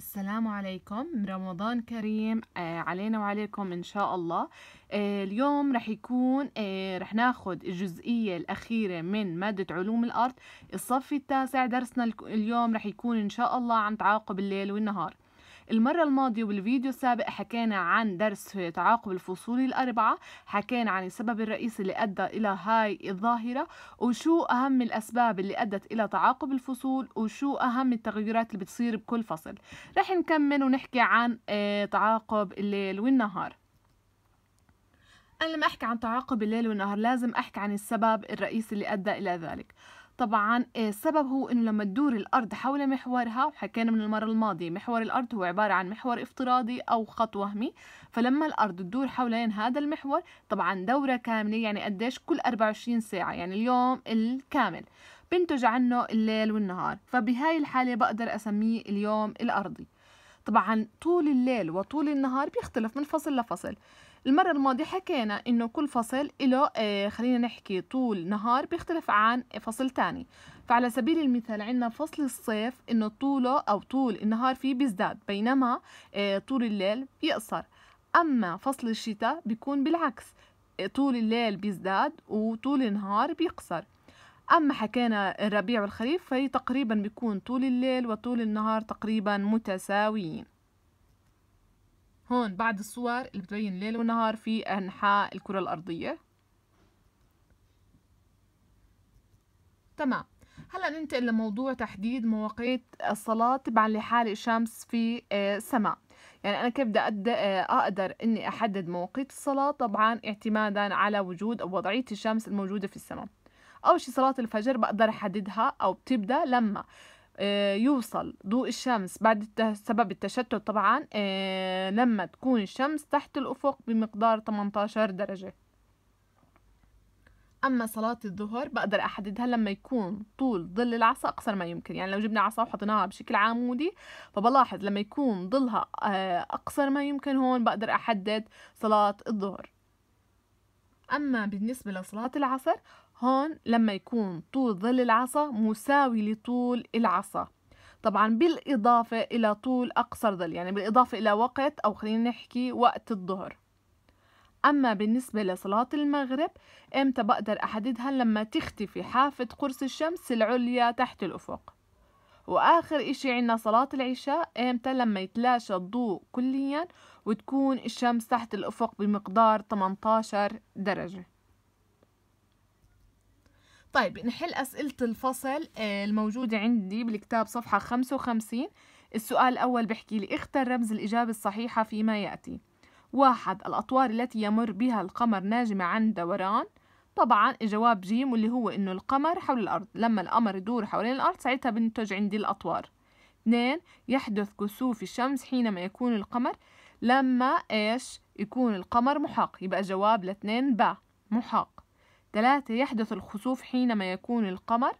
السلام عليكم رمضان كريم آه، علينا وعليكم ان شاء الله آه، اليوم رح يكون آه، رح ناخد الجزئية الأخيرة من مادة علوم الأرض الصف التاسع درسنا اليوم رح يكون ان شاء الله عن تعاقب الليل والنهار المرة الماضية وبالفيديو السابق حكينا عن درس تعاقب الفصول الأربعة حكينا عن السبب الرئيسي اللي أدى إلى هاي الظاهرة وشو أهم الأسباب اللي أدت إلى تعاقب الفصول وشو أهم التغيرات اللي بتصير بكل فصل رح نكمل ونحكي عن آه، تعاقب الليل والنهار أنا لما أحكي عن تعاقب الليل والنهار لازم أحكي عن السبب الرئيسي اللي أدى إلى ذلك طبعا السبب آه، هو انه لما تدور الارض حول محورها وحكينا من المره الماضيه محور الارض هو عباره عن محور افتراضي او خط وهمي فلما الارض تدور حولين هذا المحور طبعا دوره كامله يعني قديش كل 24 ساعه يعني اليوم الكامل بنتج عنه الليل والنهار فبهاي الحاله بقدر اسميه اليوم الارضي طبعا طول الليل وطول النهار بيختلف من فصل لفصل المرة الماضية حكينا إنه كل فصل له آه خلينا نحكي طول نهار بيختلف عن فصل تاني فعلى سبيل المثال عندنا فصل الصيف إنه طوله أو طول النهار فيه بيزداد بينما آه طول الليل بيقصر أما فصل الشتاء بيكون بالعكس آه، طول الليل بيزداد وطول النهار بيقصر أما حكينا الربيع والخريف فهي تقريبا بيكون طول الليل وطول النهار تقريبا متساويين هون بعد الصور اللي بتبين الليل والنهار في أنحاء الكرة الأرضية تمام هلا ننتقل لموضوع تحديد مواقيت الصلاة تبعا لحال الشمس في آه، السماء يعني أنا كيف بدي آه، أقدر إني أحدد مواقيت الصلاة طبعا اعتمادا على وجود أو وضعية الشمس الموجودة في السماء أول شي صلاة الفجر بقدر أحددها أو بتبدأ لما آه، يوصل ضوء الشمس بعد سبب التشتت طبعا آه، لما تكون الشمس تحت الأفق بمقدار 18 درجة أما صلاة الظهر بقدر أحددها لما يكون طول ظل العصا أقصر ما يمكن يعني لو جبنا عصا وحطيناها بشكل عمودي فبلاحظ لما يكون ظلها آه، أقصر ما يمكن هون بقدر أحدد صلاة الظهر أما بالنسبة لصلاة العصر هون لما يكون طول ظل العصا مساوي لطول العصا طبعا بالإضافة إلى طول أقصر ظل يعني بالإضافة إلى وقت أو خلينا نحكي وقت الظهر أما بالنسبة لصلاة المغرب إمتى بقدر أحددها لما تختفي حافة قرص الشمس العليا تحت الأفق وآخر إشي عنا صلاة العشاء إمتى لما يتلاشى الضوء كليا وتكون الشمس تحت الأفق بمقدار 18 درجة طيب نحل أسئلة الفصل آه، الموجودة عندي بالكتاب صفحة 55 السؤال الأول بحكي لي اختر رمز الإجابة الصحيحة فيما يأتي واحد الأطوار التي يمر بها القمر ناجمة عن دوران طبعا الجواب جيم واللي هو إنه القمر حول الأرض لما القمر يدور حوالين الأرض ساعتها بنتج عندي الأطوار اثنين يحدث كسوف الشمس حينما يكون القمر لما إيش يكون القمر محاق يبقى جواب لاثنين ب محاق ثلاثة يحدث الخسوف حينما يكون القمر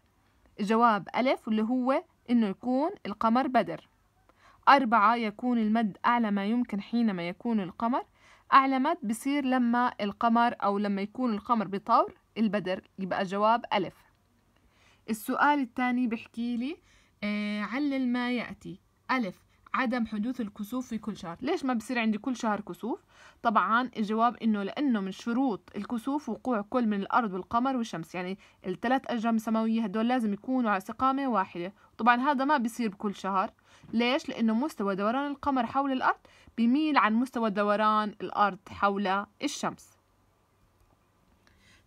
جواب ألف واللي هو إنه يكون القمر بدر أربعة يكون المد أعلى ما يمكن حينما يكون القمر أعلى مد بصير لما القمر أو لما يكون القمر بطور البدر يبقى جواب ألف السؤال الثاني بحكي لي إيه، علل ما يأتي ألف عدم حدوث الكسوف في كل شهر ليش ما بصير عندي كل شهر كسوف طبعا الجواب انه لانه من شروط الكسوف وقوع كل من الارض والقمر والشمس يعني الثلاث اجرام السماويه هدول لازم يكونوا على استقامه واحده طبعا هذا ما بصير بكل شهر ليش لانه مستوى دوران القمر حول الارض بيميل عن مستوى دوران الارض حول الشمس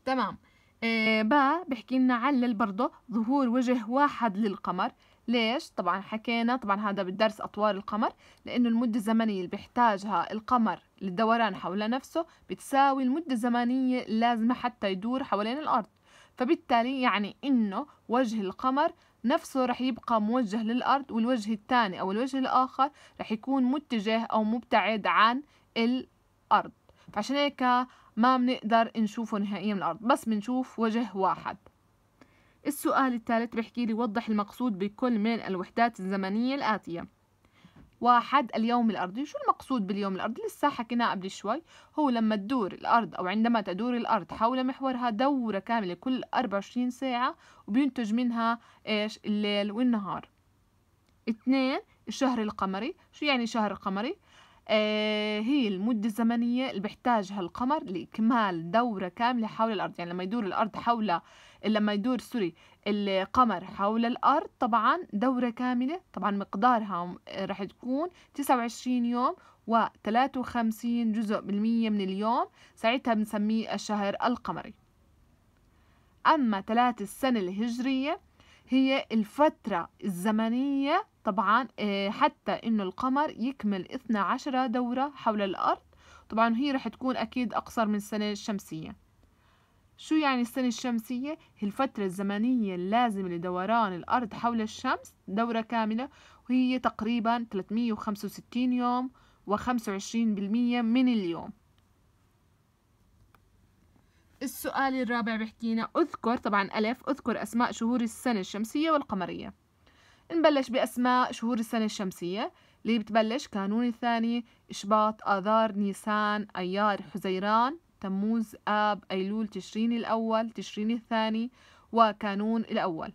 تمام آه با بحكي لنا علل برضه ظهور وجه واحد للقمر ليش؟ طبعا حكينا طبعا هذا بالدرس أطوار القمر لأنه المدة الزمنية اللي بيحتاجها القمر للدوران حول نفسه بتساوي المدة الزمنية اللازمة حتى يدور حوالين الأرض فبالتالي يعني إنه وجه القمر نفسه رح يبقى موجه للأرض والوجه الثاني أو الوجه الآخر رح يكون متجه أو مبتعد عن الأرض فعشان هيك ما بنقدر نشوفه نهائيا من الأرض بس بنشوف وجه واحد السؤال الثالث بحكي لي وضح المقصود بكل من الوحدات الزمنية الآتية واحد اليوم الأرضي شو المقصود باليوم الأرضي لسه حكيناه قبل شوي هو لما تدور الأرض أو عندما تدور الأرض حول محورها دورة كاملة كل 24 ساعة وبينتج منها إيش الليل والنهار اثنين الشهر القمري شو يعني شهر قمري آه، هي المدة الزمنية اللي بيحتاجها القمر لإكمال دورة كاملة حول الأرض يعني لما يدور الأرض حول لما يدور سوري القمر حول الأرض طبعا دورة كاملة طبعا مقدارها آه، راح تكون 29 يوم و53 جزء بالمية من اليوم ساعتها بنسميه الشهر القمري أما ثلاث السنة الهجرية هي الفترة الزمنية طبعا آه، حتى انه القمر يكمل 12 دورة حول الارض طبعا هي رح تكون اكيد اقصر من السنة الشمسية شو يعني السنة الشمسية هي الفترة الزمنية اللازمة لدوران الارض حول الشمس دورة كاملة وهي تقريبا 365 يوم و25% من اليوم السؤال الرابع بحكينا اذكر طبعا ألف اذكر أسماء شهور السنة الشمسية والقمرية نبلش بأسماء شهور السنة الشمسية اللي بتبلش كانون الثاني إشباط آذار نيسان أيار حزيران تموز آب أيلول تشرين الأول تشرين الثاني وكانون الأول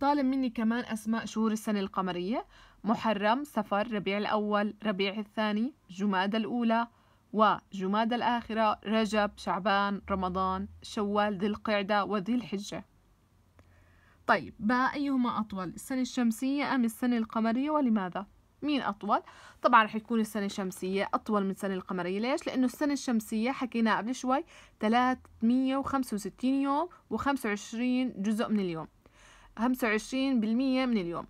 طالب مني كمان أسماء شهور السنة القمرية محرم سفر ربيع الأول ربيع الثاني جماد الأولى وجماد الآخرة رجب شعبان رمضان شوال ذي القعدة وذي الحجة طيب باء أيهما أطول السنة الشمسية أم السنة القمرية ولماذا؟ مين أطول؟ طبعا رح يكون السنة الشمسية أطول من السنة القمرية ليش؟ لأنه السنة الشمسية حكينا قبل شوي 365 يوم و25 جزء من اليوم 25% من اليوم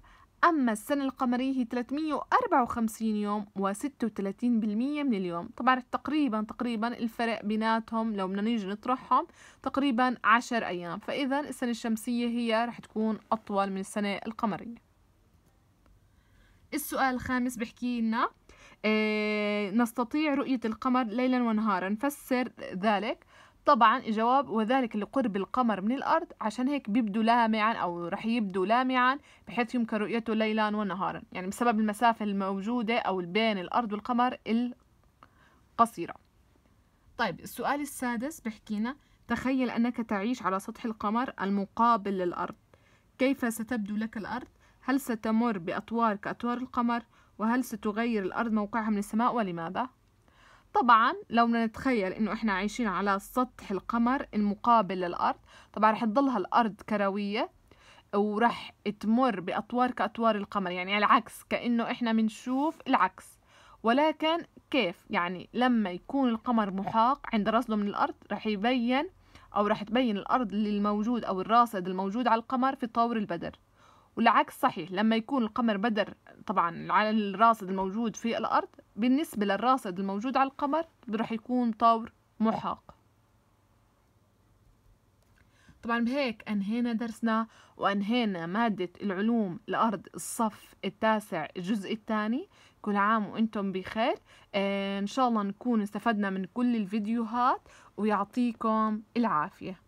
أما السنة القمرية هي 354 يوم و36% من اليوم طبعا تقريبا تقريبا الفرق بيناتهم لو بدنا نيجي نطرحهم تقريبا 10 أيام فإذا السنة الشمسية هي رح تكون أطول من السنة القمرية السؤال الخامس بحكي لنا إيه نستطيع رؤية القمر ليلا ونهارا فسر ذلك طبعا الجواب وذلك لقرب القمر من الأرض عشان هيك بيبدو لامعا أو رح يبدو لامعا بحيث يمكن رؤيته ليلا ونهارا يعني بسبب المسافة الموجودة أو بين الأرض والقمر القصيرة طيب السؤال السادس بحكينا تخيل أنك تعيش على سطح القمر المقابل للأرض كيف ستبدو لك الأرض؟ هل ستمر بأطوار كأطوار القمر؟ وهل ستغير الأرض موقعها من السماء ولماذا؟ طبعا لو بدنا نتخيل انه احنا عايشين على سطح القمر المقابل للارض طبعا رح تضلها الارض كرويه وراح تمر باطوار كاطوار القمر يعني على العكس كانه احنا بنشوف العكس ولكن كيف يعني لما يكون القمر محاق عند رصده من الارض رح يبين او رح تبين الارض للموجود او الراصد الموجود على القمر في طور البدر والعكس صحيح لما يكون القمر بدر طبعا على الراصد الموجود في الأرض بالنسبة للراصد الموجود على القمر راح يكون طور محاق طبعا بهيك أنهينا درسنا وأنهينا مادة العلوم الأرض الصف التاسع الجزء الثاني كل عام وأنتم بخير آه، إن شاء الله نكون استفدنا من كل الفيديوهات ويعطيكم العافية